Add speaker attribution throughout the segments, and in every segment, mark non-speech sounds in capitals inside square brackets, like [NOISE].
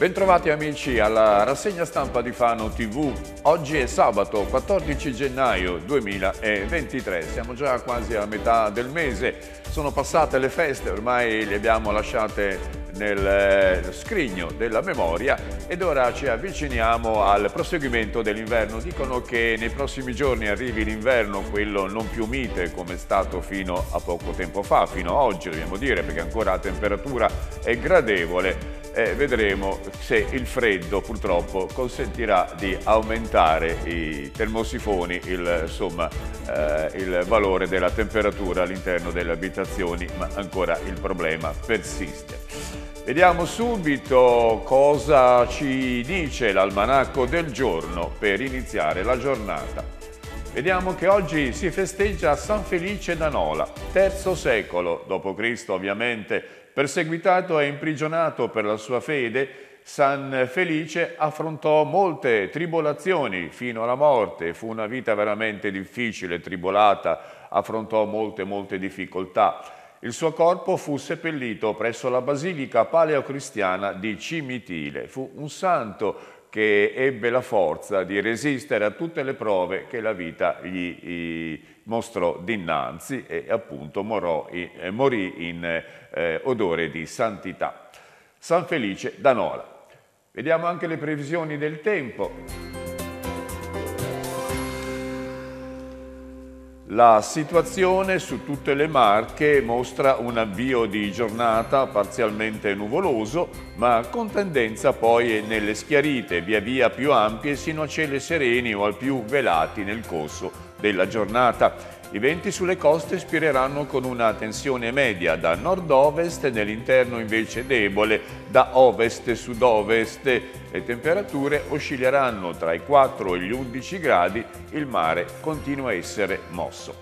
Speaker 1: Bentrovati amici alla rassegna stampa di Fano TV. Oggi è sabato 14 gennaio 2023, siamo già quasi a metà del mese, sono passate le feste, ormai le abbiamo lasciate nel eh, scrigno della memoria ed ora ci avviciniamo al proseguimento dell'inverno. Dicono che nei prossimi giorni arrivi l'inverno, quello non più mite come è stato fino a poco tempo fa, fino a oggi dobbiamo dire, perché ancora la temperatura è gradevole e eh, vedremo se il freddo purtroppo consentirà di aumentare i termosifoni, il, insomma, eh, il valore della temperatura all'interno delle abitazioni, ma ancora il problema persiste. Vediamo subito cosa ci dice l'almanacco del giorno per iniziare la giornata. Vediamo che oggi si festeggia San Felice d'Anola, terzo secolo d.C. ovviamente, Perseguitato e imprigionato per la sua fede, San Felice affrontò molte tribolazioni fino alla morte, fu una vita veramente difficile, tribolata, affrontò molte, molte difficoltà. Il suo corpo fu seppellito presso la basilica paleocristiana di Cimitile. Fu un santo che ebbe la forza di resistere a tutte le prove che la vita gli, mostrò dinanzi e appunto morò, eh, morì in eh, odore di santità. San Felice da Nola. Vediamo anche le previsioni del tempo. La situazione su tutte le Marche mostra un avvio di giornata parzialmente nuvoloso, ma con tendenza poi nelle schiarite via via più ampie sino a cieli sereni o al più velati nel corso della giornata. I venti sulle coste spireranno con una tensione media da nord-ovest, nell'interno invece debole da ovest-sud-ovest. Le temperature oscilleranno tra i 4 e gli 11 gradi, il mare continua a essere mosso.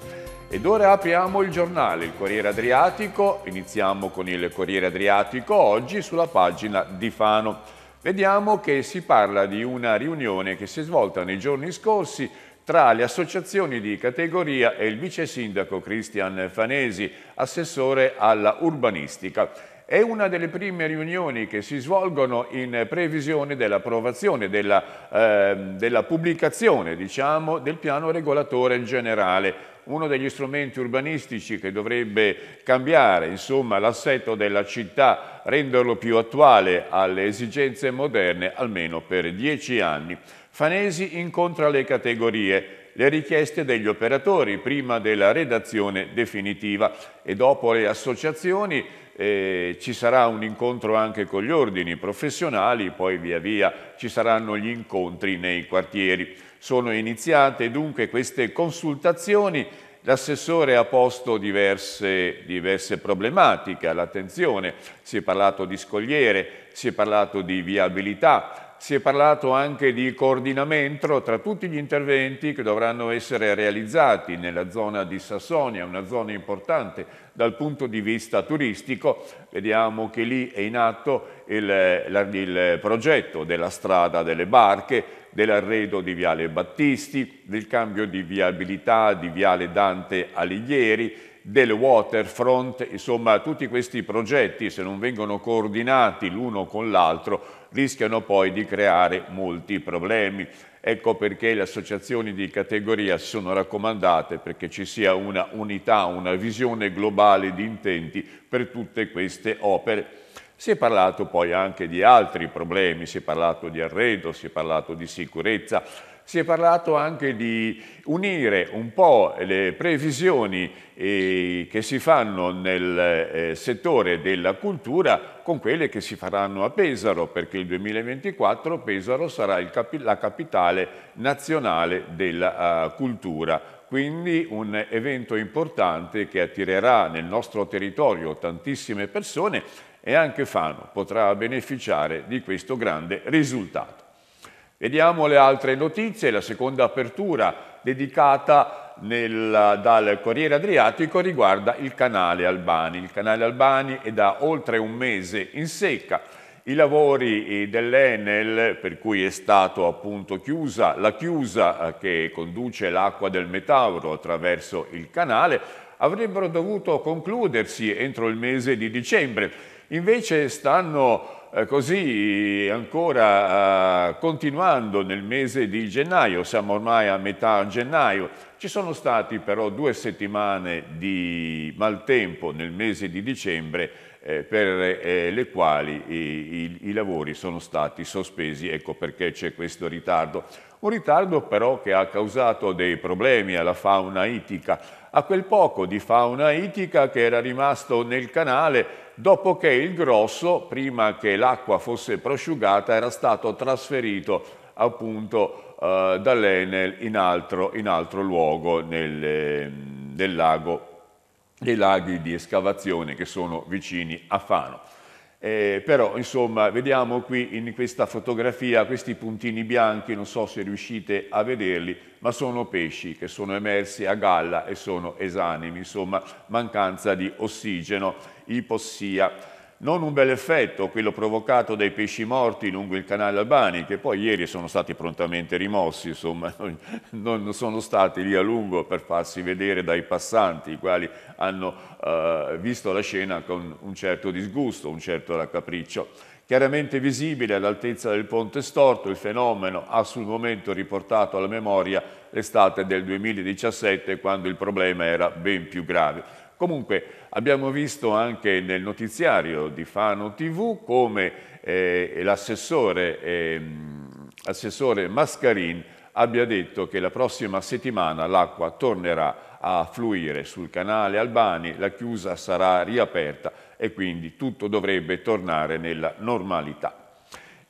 Speaker 1: Ed ora apriamo il giornale, il Corriere Adriatico. Iniziamo con il Corriere Adriatico oggi sulla pagina di Fano. Vediamo che si parla di una riunione che si è svolta nei giorni scorsi tra le associazioni di categoria e il vice sindaco Cristian Fanesi, assessore alla urbanistica. È una delle prime riunioni che si svolgono in previsione dell'approvazione, della, eh, della, pubblicazione diciamo, del piano regolatore generale, uno degli strumenti urbanistici che dovrebbe cambiare l'assetto della città, renderlo più attuale alle esigenze moderne almeno per dieci anni. Fanesi incontra le categorie, le richieste degli operatori prima della redazione definitiva e dopo le associazioni eh, ci sarà un incontro anche con gli ordini professionali, poi via via ci saranno gli incontri nei quartieri. Sono iniziate dunque queste consultazioni L'assessore ha posto diverse, diverse problematiche all'attenzione, si è parlato di scogliere, si è parlato di viabilità, si è parlato anche di coordinamento tra tutti gli interventi che dovranno essere realizzati nella zona di Sassonia, una zona importante dal punto di vista turistico. Vediamo che lì è in atto il, il progetto della strada delle barche, dell'arredo di Viale Battisti, del cambio di viabilità di Viale Dante Alighieri, del waterfront, insomma tutti questi progetti se non vengono coordinati l'uno con l'altro rischiano poi di creare molti problemi. Ecco perché le associazioni di categoria sono raccomandate perché ci sia una unità, una visione globale di intenti per tutte queste opere. Si è parlato poi anche di altri problemi, si è parlato di arredo, si è parlato di sicurezza, si è parlato anche di unire un po' le previsioni eh, che si fanno nel eh, settore della cultura con quelle che si faranno a Pesaro, perché il 2024 Pesaro sarà capi la capitale nazionale della uh, cultura quindi un evento importante che attirerà nel nostro territorio tantissime persone e anche Fano potrà beneficiare di questo grande risultato. Vediamo le altre notizie, la seconda apertura dedicata nel, dal Corriere Adriatico riguarda il canale Albani. Il canale Albani è da oltre un mese in secca. I lavori eh, dell'Enel, per cui è stata appunto chiusa la chiusa eh, che conduce l'acqua del Metauro attraverso il canale, avrebbero dovuto concludersi entro il mese di dicembre. Invece stanno eh, così ancora eh, continuando nel mese di gennaio, siamo ormai a metà gennaio, ci sono stati però due settimane di maltempo nel mese di dicembre eh, per le quali i, lavori sono stati sospesi, ecco perché c'è questo ritardo. Un ritardo però che ha causato dei problemi alla fauna itica, a quel poco di fauna itica che era rimasto nel canale dopo che il grosso, prima che l'acqua fosse prosciugata, era stato trasferito appunto eh, dall'Enel in altro, in altro luogo nel, ehm, nel lago, nei laghi di escavazione che sono vicini a Fano. Eh, però insomma vediamo qui in questa fotografia questi puntini bianchi, non so se riuscite a vederli, ma sono pesci che sono emersi a galla e sono esanimi, insomma mancanza di ossigeno, ipossia non un bel effetto, quello provocato dai pesci morti lungo il canale Albani, che poi ieri sono stati prontamente rimossi, insomma, [LAUGHS] non sono stati lì a lungo per farsi vedere dai passanti, i quali hanno eh, visto la scena con un certo disgusto, un certo raccapriccio. Chiaramente visibile all'altezza del ponte storto, il fenomeno ha sul momento riportato alla memoria l'estate del 2017, quando il problema era ben più grave. Comunque abbiamo visto anche nel notiziario di Fano TV come eh, l'assessore eh, Mascarin abbia detto che la prossima settimana l'acqua tornerà a fluire sul canale Albani, la chiusa sarà riaperta e quindi tutto dovrebbe tornare nella normalità.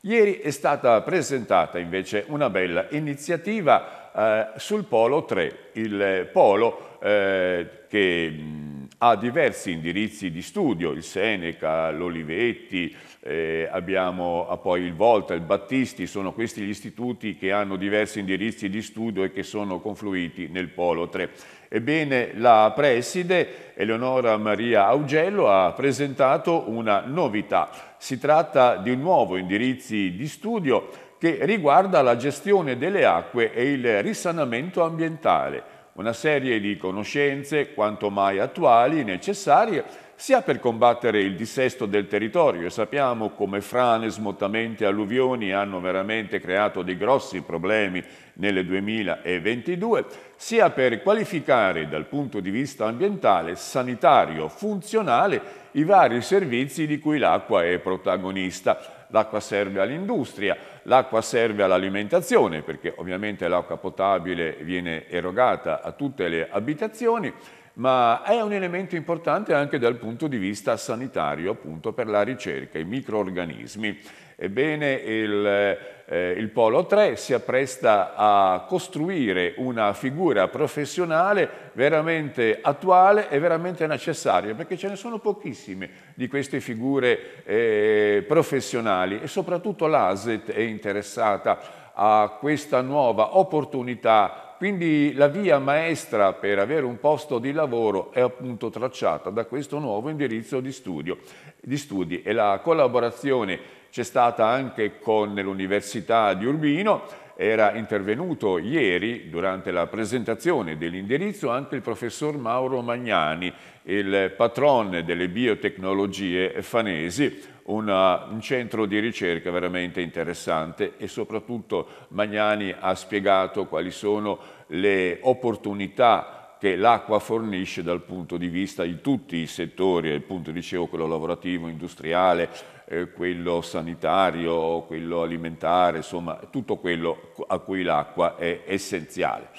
Speaker 1: Ieri è stata presentata invece una bella iniziativa eh, sul Polo 3, il polo eh, che mm, ha diversi indirizzi di studio, il Seneca, l'Olivetti, eh, abbiamo ah, poi il Volta, il Battisti, sono questi gli istituti che hanno diversi indirizzi di studio e che sono confluiti nel Polo 3. Ebbene, la preside Eleonora Maria Augello ha presentato una novità. Si tratta di un nuovo indirizzo di studio che riguarda la gestione delle acque e il risanamento ambientale una serie di conoscenze quanto mai attuali necessarie sia per combattere il dissesto del territorio e sappiamo come frane, smottamenti e alluvioni hanno veramente creato dei grossi problemi nel 2022, sia per qualificare dal punto di vista ambientale, sanitario, funzionale i vari servizi di cui l'acqua è protagonista l'acqua serve all'industria, l'acqua serve all'alimentazione perché ovviamente l'acqua potabile viene erogata a tutte le abitazioni ma è un elemento importante anche dal punto di vista sanitario, appunto per la ricerca, i microorganismi. Ebbene, il, eh, il Polo 3 si appresta a costruire una figura professionale veramente attuale e veramente necessaria, perché ce ne sono pochissime di queste figure eh, professionali e soprattutto l'ASET è interessata a questa nuova opportunità quindi la via maestra per avere un posto di lavoro è appunto tracciata da questo nuovo indirizzo di, studio, di studi e la collaborazione c'è stata anche con l'Università di Urbino, era intervenuto ieri durante la presentazione dell'indirizzo anche il professor Mauro Magnani, il patron delle biotecnologie fanesi, una, un centro di ricerca veramente interessante e soprattutto Magnani ha spiegato quali sono le opportunità che l'acqua fornisce dal punto di vista di tutti i settori, appunto dicevo quello lavorativo, industriale, eh, quello sanitario, quello alimentare, insomma tutto quello a cui l'acqua è essenziale.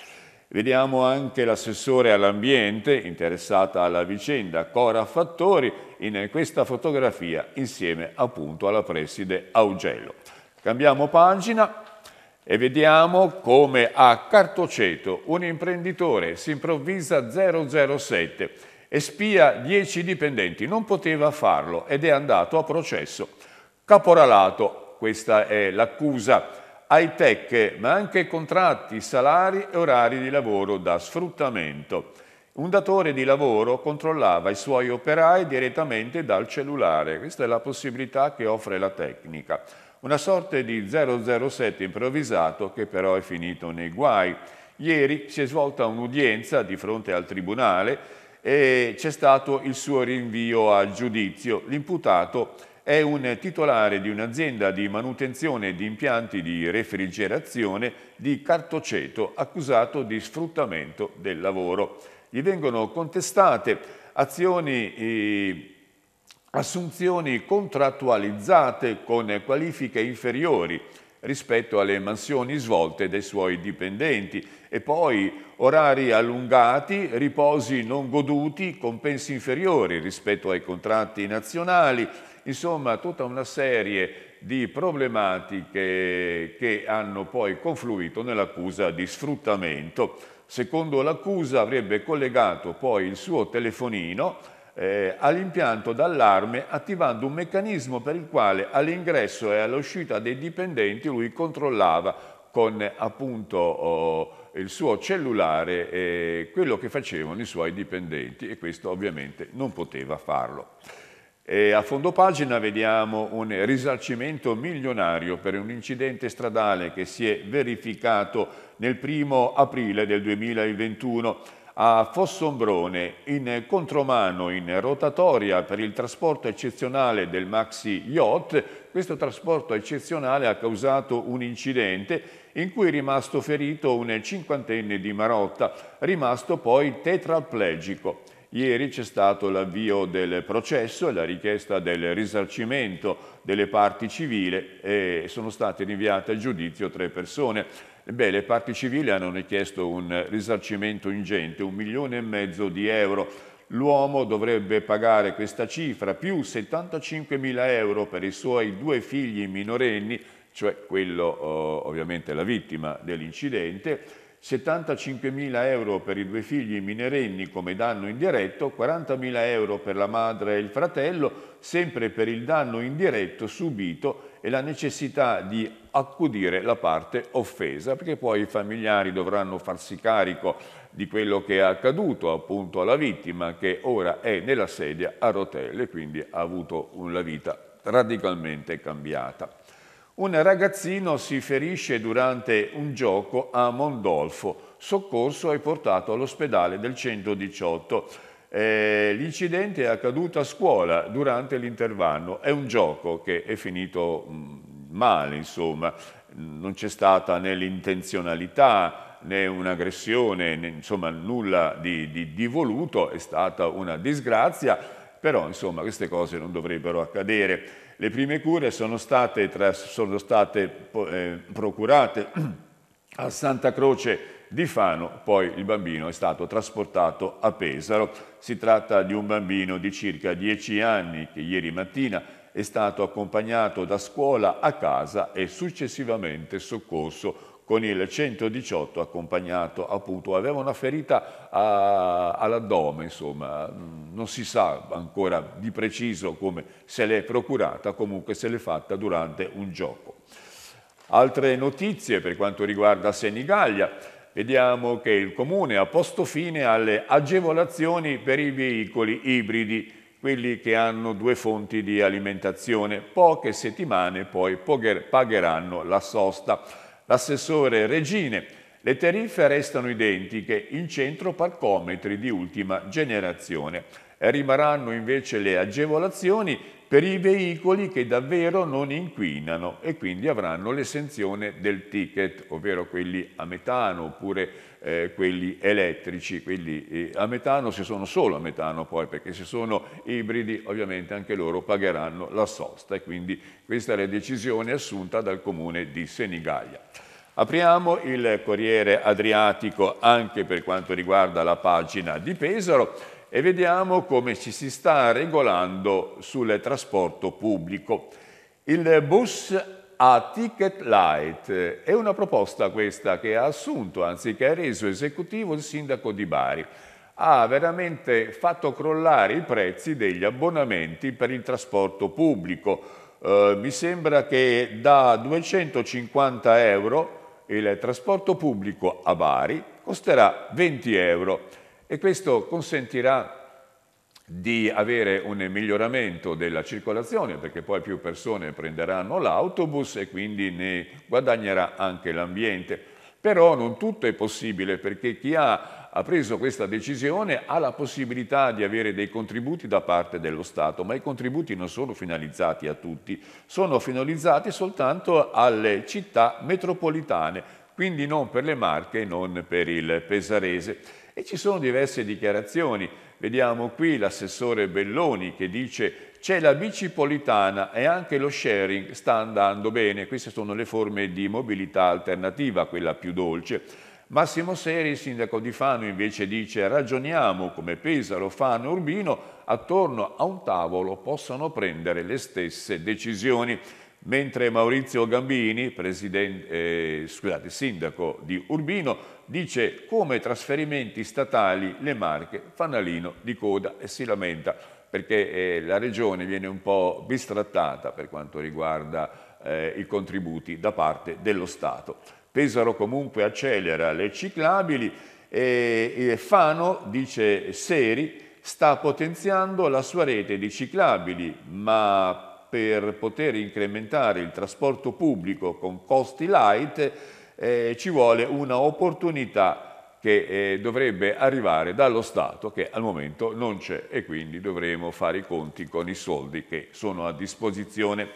Speaker 1: Vediamo anche l'assessore all'ambiente interessata alla vicenda, Cora Fattori, in questa fotografia insieme appunto alla preside Augello. Cambiamo pagina e vediamo come a Cartoceto un imprenditore si improvvisa 007 e spia 10 dipendenti. Non poteva farlo ed è andato a processo. Caporalato, questa è l'accusa ai tech, ma anche contratti, salari e orari di lavoro da sfruttamento. Un datore di lavoro controllava i suoi operai direttamente dal cellulare, questa è la possibilità che offre la tecnica. Una sorta di 007 improvvisato che però è finito nei guai. Ieri si è svolta un'udienza di fronte al tribunale e c'è stato il suo rinvio a giudizio. L'imputato è un titolare di un'azienda di manutenzione di impianti di refrigerazione di Cartoceto accusato di sfruttamento del lavoro. Gli vengono contestate azioni eh, assunzioni contrattualizzate con qualifiche inferiori rispetto alle mansioni svolte dai suoi dipendenti e poi orari allungati, riposi non goduti, compensi inferiori rispetto ai contratti nazionali, insomma tutta una serie di problematiche che hanno poi confluito nell'accusa di sfruttamento. Secondo l'accusa avrebbe collegato poi il suo telefonino eh, all'impianto d'allarme attivando un meccanismo per il quale all'ingresso e all'uscita dei dipendenti lui controllava con appunto oh, il suo cellulare eh, quello che facevano i suoi dipendenti e questo ovviamente non poteva farlo. E a fondo pagina vediamo un risarcimento milionario per un incidente stradale che si è verificato nel primo aprile del 2021 a Fossombrone in contromano in rotatoria per il trasporto eccezionale del maxi yacht. Questo trasporto eccezionale ha causato un incidente in cui è rimasto ferito un cinquantenne di Marotta, rimasto poi tetraplegico. Ieri c'è stato l'avvio del processo e la richiesta del risarcimento delle parti civili e sono state rinviate a giudizio tre persone. Beh, le parti civili hanno richiesto un risarcimento ingente, un milione e mezzo di euro. L'uomo dovrebbe pagare questa cifra più 75 mila euro per i suoi due figli minorenni, cioè quello oh, ovviamente la vittima dell'incidente, 75.000 euro per i due figli minerenni come danno indiretto, 40.000 euro per la madre e il fratello, sempre per il danno indiretto subito e la necessità di accudire la parte offesa, perché poi i familiari dovranno farsi carico di quello che è accaduto appunto alla vittima che ora è nella sedia a rotelle, quindi ha avuto una vita radicalmente cambiata. Un ragazzino si ferisce durante un gioco a Mondolfo, soccorso e portato all'ospedale del 118. Eh, l'incidente è accaduto a scuola durante l'intervallo, è un gioco che è finito mm, male, insomma, non c'è stata né l'intenzionalità, né un'aggressione, insomma nulla di, di, di, voluto, è stata una disgrazia, però insomma queste cose non dovrebbero accadere. Le prime cure sono state, sono state eh, procurate a [CLEARS THROAT] Santa Croce di Fano, poi il bambino è stato trasportato a Pesaro. Si tratta di un bambino di circa 10 anni che ieri mattina è stato accompagnato da scuola a casa e successivamente soccorso con il 118 accompagnato appunto, aveva una ferita all'addome, insomma, mm, non si sa ancora di preciso come se l'è procurata, comunque se l'è fatta durante un gioco. Altre notizie per quanto riguarda Senigallia, vediamo che il Comune ha posto fine alle agevolazioni per i veicoli ibridi, quelli che hanno due fonti di alimentazione. Poche settimane poi pagheranno la sosta l'assessore Regine. Le tariffe restano identiche, in centro parcometri di ultima generazione. Rimarranno invece le agevolazioni per i veicoli che davvero non inquinano e quindi avranno l'esenzione del ticket, ovvero quelli a metano oppure eh, quelli elettrici, quelli eh, a metano se sono solo a metano poi, perché se sono ibridi ovviamente anche loro pagheranno la sosta e quindi questa è la decisione assunta dal comune di Senigallia. Apriamo il Corriere Adriatico anche per quanto riguarda la pagina di Pesaro e vediamo come ci si sta regolando sul trasporto pubblico. Il bus a ticket light è una proposta questa che ha assunto, anziché ha reso esecutivo il sindaco di Bari. Ha veramente fatto crollare i prezzi degli abbonamenti per il trasporto pubblico. Eh, mi sembra che da 250 euro il trasporto pubblico a Bari costerà 20 euro e questo consentirà di avere un miglioramento della circolazione perché poi più persone prenderanno l'autobus e quindi ne guadagnerà anche l'ambiente. Però non tutto è possibile perché chi ha, ha, preso questa decisione ha la possibilità di avere dei contributi da parte dello Stato, ma i contributi non sono finalizzati a tutti, sono finalizzati soltanto alle città metropolitane, quindi non per le Marche, non per il Pesarese. E ci sono diverse dichiarazioni. Vediamo qui l'assessore Belloni che dice c'è la bicipolitana e anche lo sharing sta andando bene. Queste sono le forme di mobilità alternativa, quella più dolce. Massimo Seri, sindaco di Fano, invece dice ragioniamo come Pesaro, Fano e Urbino attorno a un tavolo possano prendere le stesse decisioni mentre Maurizio Gambini, eh, scusate, sindaco di Urbino, dice come trasferimenti statali le Marche fanalino di coda e si lamenta perché eh, la regione viene un po' bistrattata per quanto riguarda eh, i contributi da parte dello Stato. Pesaro comunque accelera le ciclabili e, e Fano, dice Seri, sta potenziando la sua rete di ciclabili, ma per poter incrementare il trasporto pubblico con costi light eh, ci vuole un'opportunità che eh, dovrebbe arrivare dallo Stato che al momento non c'è e quindi dovremo fare i conti con i soldi che sono a disposizione.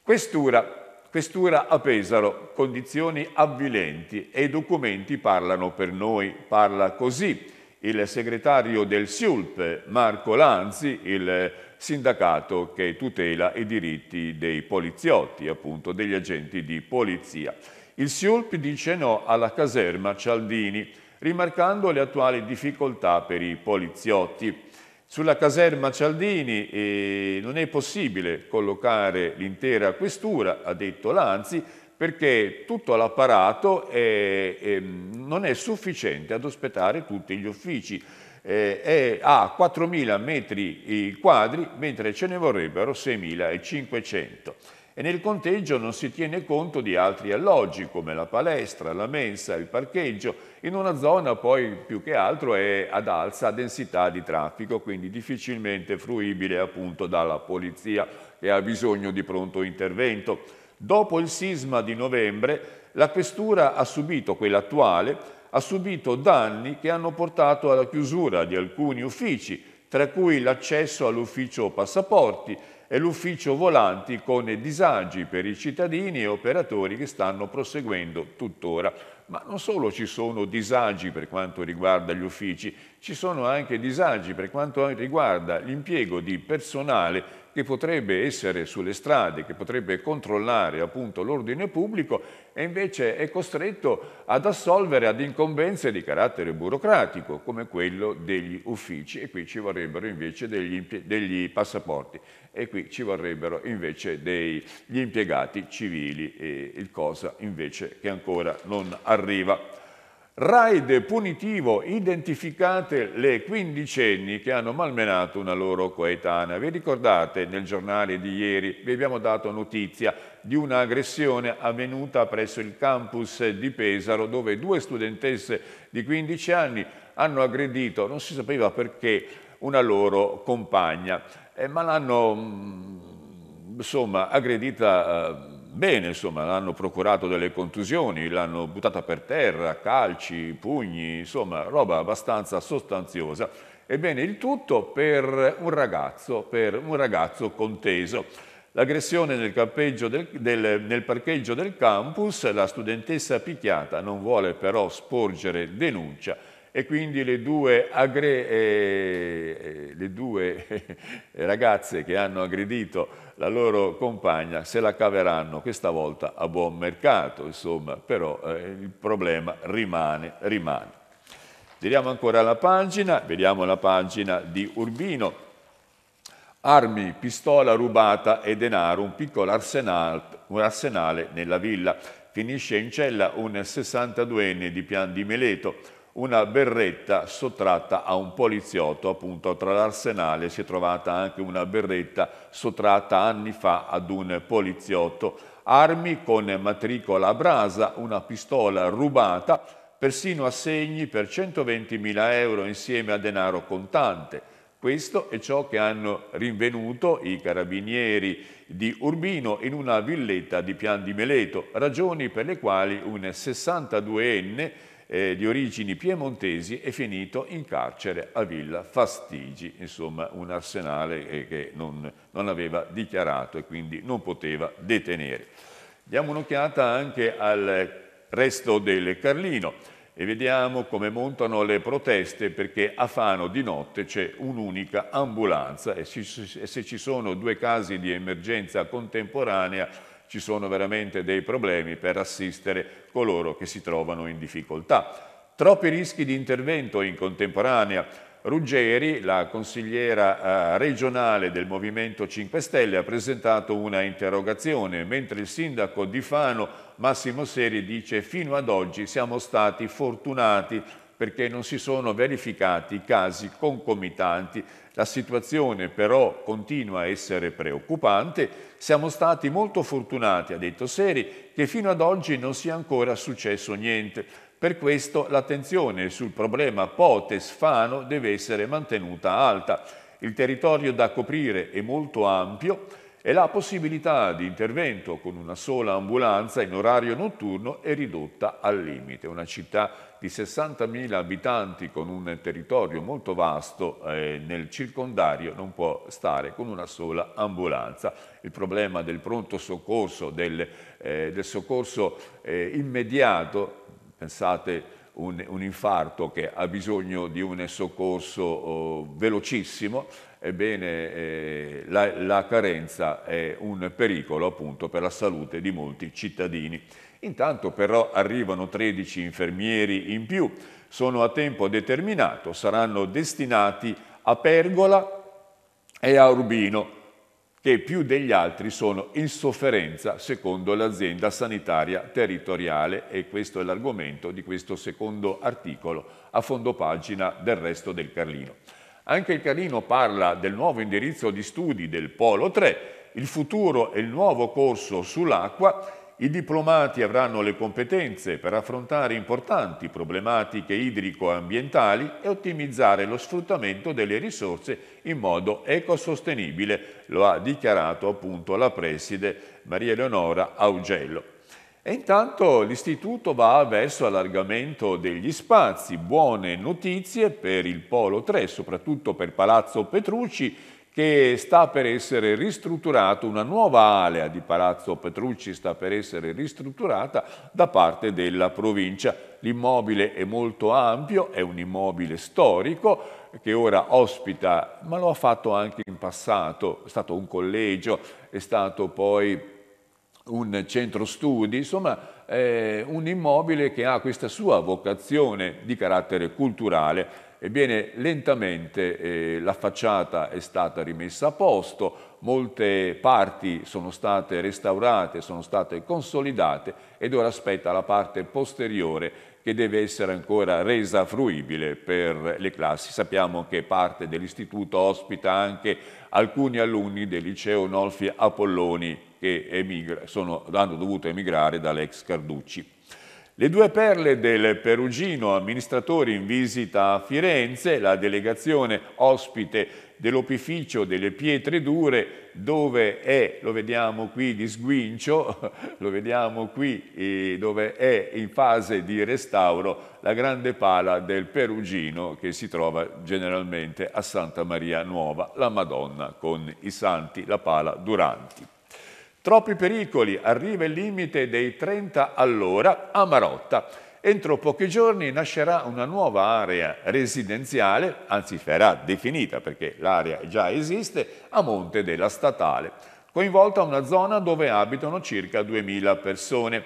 Speaker 1: Questura. Questura a Pesaro, condizioni avvilenti e i documenti parlano per noi, parla così il segretario del SIULP Marco Lanzi, il sindacato che tutela i diritti dei poliziotti, appunto degli agenti di polizia. Il SIULP dice no alla caserma Cialdini, rimarcando le attuali difficoltà per i poliziotti. Sulla caserma Cialdini eh, non è possibile collocare l'intera questura, ha detto Lanzi, perché tutto l'apparato non è sufficiente ad ospitare tutti gli uffici. Eh, è, ha 4.000 metri quadri, mentre ce ne vorrebbero 6.500. E nel conteggio non si tiene conto di altri alloggi come la palestra, la mensa, il parcheggio, in una zona poi più che altro è ad alza densità di traffico, quindi difficilmente fruibile appunto dalla polizia che ha bisogno di pronto intervento. Dopo il sisma di novembre, la questura ha subito, quella attuale, ha subito danni che hanno portato alla chiusura di alcuni uffici, tra cui l'accesso all'ufficio passaporti e l'ufficio volanti con disagi per i cittadini e operatori che stanno proseguendo tuttora. Ma non solo ci sono disagi per quanto riguarda gli uffici, ci sono anche disagi per quanto riguarda l'impiego di personale che potrebbe essere sulle strade, che potrebbe controllare appunto l'ordine pubblico e invece è costretto ad assolvere ad incombenze di carattere burocratico come quello degli uffici e qui ci vorrebbero invece degli, degli passaporti e qui ci vorrebbero invece degli impiegati civili e il cosa invece che ancora non arriva. Raid punitivo, identificate le quindicenni che hanno malmenato una loro coetanea. Vi ricordate nel giornale di ieri vi abbiamo dato notizia di un'aggressione avvenuta presso il campus di Pesaro dove due studentesse di 15 anni hanno aggredito, non si sapeva perché, una loro compagna, eh, ma l'hanno mm, aggredita eh, bene, insomma, l'hanno procurato delle contusioni, l'hanno buttata per terra, calci, pugni, insomma, roba abbastanza sostanziosa. Ebbene, il tutto per un ragazzo, per un ragazzo conteso. L'aggressione nel, del, del, nel parcheggio del campus, la studentessa picchiata non vuole però sporgere denuncia e quindi le due, agre- eh, eh le due [LAUGHS] ragazze che hanno aggredito la loro compagna se la caveranno questa volta a buon mercato, insomma, però eh, il problema rimane, rimane. Tiriamo ancora la pagina, vediamo la pagina di Urbino. Armi, pistola rubata e denaro, un piccolo arsenal, un arsenale nella villa. Finisce in cella un 62enne di Pian di Meleto, una berretta sottratta a un poliziotto, appunto tra l'arsenale si è trovata anche una berretta sottratta anni fa ad un poliziotto, armi con matricola a brasa, una pistola rubata, persino assegni per 120.000 euro insieme a denaro contante. Questo è ciò che hanno rinvenuto i carabinieri di Urbino in una villetta di Pian di Meleto, ragioni per le quali un 62enne eh, di origini piemontesi, è finito in carcere a Villa Fastigi, insomma un arsenale eh, che non, non aveva dichiarato e quindi non poteva detenere. Diamo un'occhiata anche al resto del Carlino e vediamo come montano le proteste perché a Fano di notte c'è un'unica ambulanza e se ci sono due casi di emergenza contemporanea ci sono veramente dei problemi per assistere coloro che si trovano in difficoltà. Troppi rischi di intervento in contemporanea. Ruggeri, la consigliera eh, regionale del Movimento 5 Stelle, ha presentato una interrogazione, mentre il sindaco di Fano, Massimo Seri, dice fino ad oggi siamo stati fortunati perché non si sono verificati casi concomitanti. La situazione però continua a essere preoccupante. Siamo stati molto fortunati, ha detto Seri, che fino ad oggi non sia ancora successo niente. Per questo l'attenzione sul problema Potes-Fano deve essere mantenuta alta. Il territorio da coprire è molto ampio e la possibilità di intervento con una sola ambulanza in orario notturno è ridotta al limite. Una città di 60.000 abitanti con un territorio molto vasto eh, nel circondario non può stare con una sola ambulanza. Il problema del pronto soccorso, del, eh, del soccorso eh, immediato, pensate un, un, infarto che ha bisogno di un soccorso oh, velocissimo, Ebbene, eh, la, la, carenza è un pericolo appunto per la salute di molti cittadini. Intanto però arrivano 13 infermieri in più, sono a tempo determinato, saranno destinati a Pergola e a Urbino, che più degli altri sono in sofferenza secondo l'azienda sanitaria territoriale e questo è l'argomento di questo secondo articolo a fondo pagina del resto del Carlino. Anche il Carino parla del nuovo indirizzo di studi del Polo 3, il futuro e il nuovo corso sull'acqua. I diplomati avranno le competenze per affrontare importanti problematiche idrico-ambientali e ottimizzare lo sfruttamento delle risorse in modo ecosostenibile, lo ha dichiarato appunto la preside Maria Eleonora Augello. E intanto l'istituto va verso allargamento degli spazi. Buone notizie per il Polo 3, soprattutto per Palazzo Petrucci, che sta per essere ristrutturato, una nuova area di Palazzo Petrucci sta per essere ristrutturata da parte della provincia. L'immobile è molto ampio, è un immobile storico che ora ospita, ma lo ha fatto anche in passato, è stato un collegio, è stato poi un centro studi, insomma eh, un immobile che ha questa sua vocazione di carattere culturale. Ebbene, lentamente eh, la facciata è stata rimessa a posto, molte parti sono state restaurate, sono state consolidate ed ora aspetta la parte posteriore che deve essere ancora resa fruibile per le classi. Sappiamo che parte dell'istituto ospita anche alcuni alunni del liceo Nolfi Apolloni che emigra, sono, hanno dovuto emigrare dall'ex Carducci. Le due perle del Perugino, amministratori in visita a Firenze, la delegazione ospite dell'opificio delle pietre dure, dove è, lo vediamo qui di sguincio, [LAUGHS] lo vediamo qui eh, dove è in fase di restauro la grande pala del Perugino che si trova generalmente a Santa Maria Nuova, la Madonna con i santi, la pala Duranti. Troppi pericoli, arriva il limite dei 30 all'ora a Marotta. Entro pochi giorni nascerà una nuova area residenziale, anzi verrà definita perché l'area già esiste, a monte della statale, coinvolta una zona dove abitano circa 2.000 persone.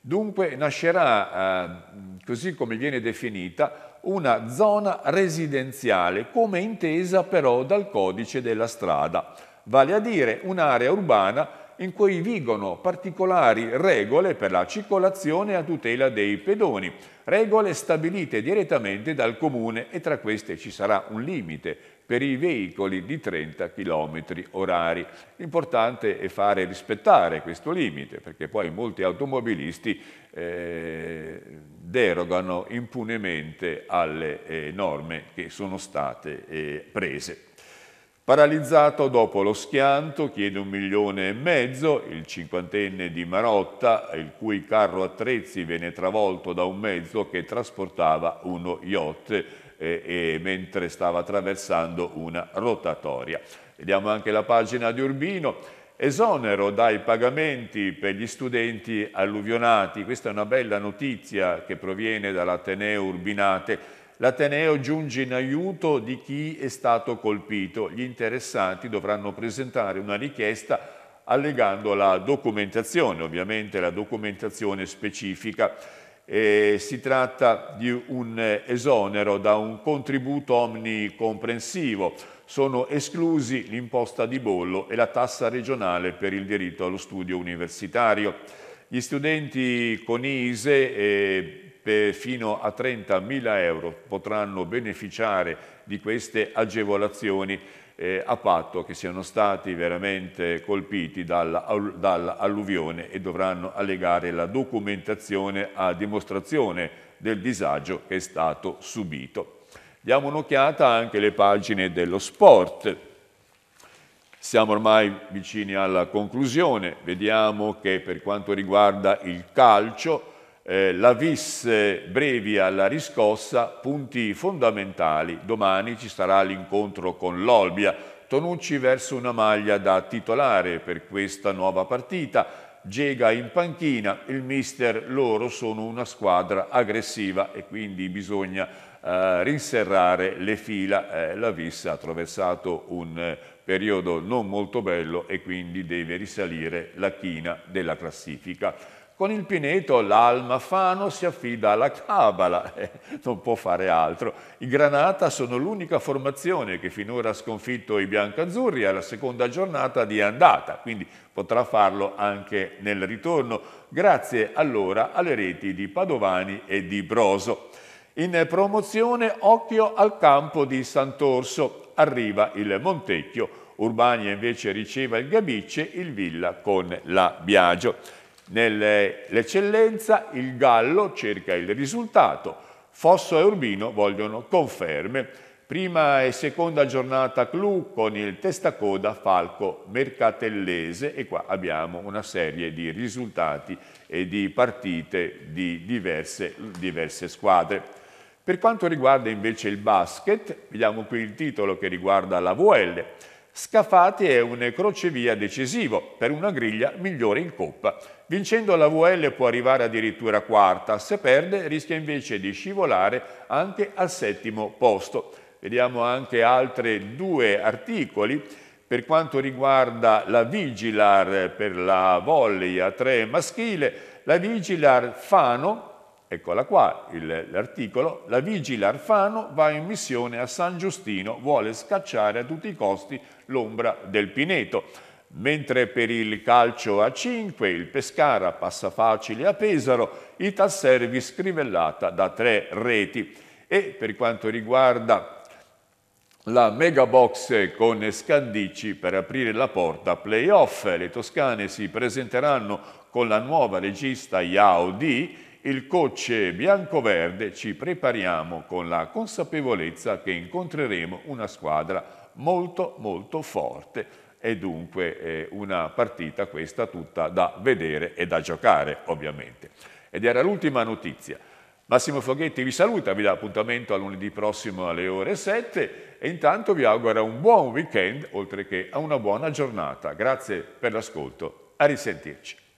Speaker 1: Dunque nascerà, eh, così come viene definita, una zona residenziale, come intesa però dal codice della strada, vale a dire un'area urbana in cui vigono particolari regole per la circolazione a tutela dei pedoni, regole stabilite direttamente dal comune e tra queste ci sarà un limite per i veicoli di 30 km orari. L'importante è fare rispettare questo limite perché poi molti automobilisti eh, derogano impunemente alle eh, norme che sono state eh, prese. Paralizzato dopo lo schianto, chiede un milione e mezzo, il cinquantenne di Marotta, il cui carro attrezzi viene travolto da un mezzo che trasportava uno yacht eh, eh, mentre stava attraversando una rotatoria. Vediamo anche la pagina di Urbino. Esonero dai pagamenti per gli studenti alluvionati. Questa è una bella notizia che proviene dall'Ateneo Urbinate l'Ateneo giunge in aiuto di chi è stato colpito. Gli interessati dovranno presentare una richiesta allegando la documentazione, ovviamente la documentazione specifica. Eh, si tratta di un esonero da un contributo omnicomprensivo. Sono esclusi l'imposta di bollo e la tassa regionale per il diritto allo studio universitario. Gli studenti con ISE eh, fino a 30.000 euro potranno beneficiare di queste agevolazioni eh, a patto che siano stati veramente colpiti dall'alluvione e dovranno allegare la documentazione a dimostrazione del disagio che è stato subito. Diamo un'occhiata anche alle pagine dello sport. Siamo ormai vicini alla conclusione, vediamo che per quanto riguarda il calcio eh, la vis eh, brevia alla riscossa, punti fondamentali. Domani ci sarà l'incontro con l'Olbia. Tonucci verso una maglia da titolare per questa nuova partita. Gega in panchina, il mister, loro sono una squadra aggressiva e quindi bisogna eh, rinserrare le fila. Eh, la Vis ha attraversato un eh, periodo non molto bello e quindi deve risalire la china della classifica. Con il Pineto l'alma fano si affida alla Cabala, [LAUGHS] eh, non può fare altro. I Granata sono l'unica formazione che finora ha sconfitto i biancazzurri alla seconda giornata di andata, quindi potrà farlo anche nel ritorno, grazie allora alle reti di Padovani e di Broso. In promozione occhio al campo di Sant'Orso, arriva il Montecchio, Urbania invece riceve il Gabicce, il Villa con la Biagio. Nell'eccellenza eh, il Gallo cerca il risultato, Fosso e Urbino vogliono conferme. Prima e seconda giornata clou con il testacoda Falco Mercatellese e qua abbiamo una serie di risultati e di partite di diverse, diverse squadre. Per quanto riguarda invece il basket, vediamo qui il titolo che riguarda la VL. Scafati è un crocevia decisivo per una griglia migliore in Coppa. Vincendo la VL può arrivare addirittura quarta, se perde rischia invece di scivolare anche al settimo posto. Vediamo anche altri due articoli. Per quanto riguarda la Vigilar per la volley a 3 maschile, la Vigilar Fano Eccola qua l'articolo. La Vigilar Fano va in missione a San Giustino, vuole scacciare a tutti i costi l'ombra del Pineto. Mentre per il calcio a 5 il Pescara passa facile a Pesaro, Italservi scrivellata da tre reti. E per quanto riguarda la mega box con Scandici per aprire la porta playoff. Le toscane si presenteranno con la nuova regista Yao Di. Il coach biancoverde ci prepariamo con la consapevolezza che incontreremo una squadra molto molto forte e dunque eh, una partita questa tutta da vedere e da giocare ovviamente. Ed era l'ultima notizia. Massimo Foghetti vi saluta, vi dà appuntamento a lunedì prossimo alle ore 7 e intanto vi auguro un buon weekend oltre che a una buona giornata. Grazie per l'ascolto, a risentirci.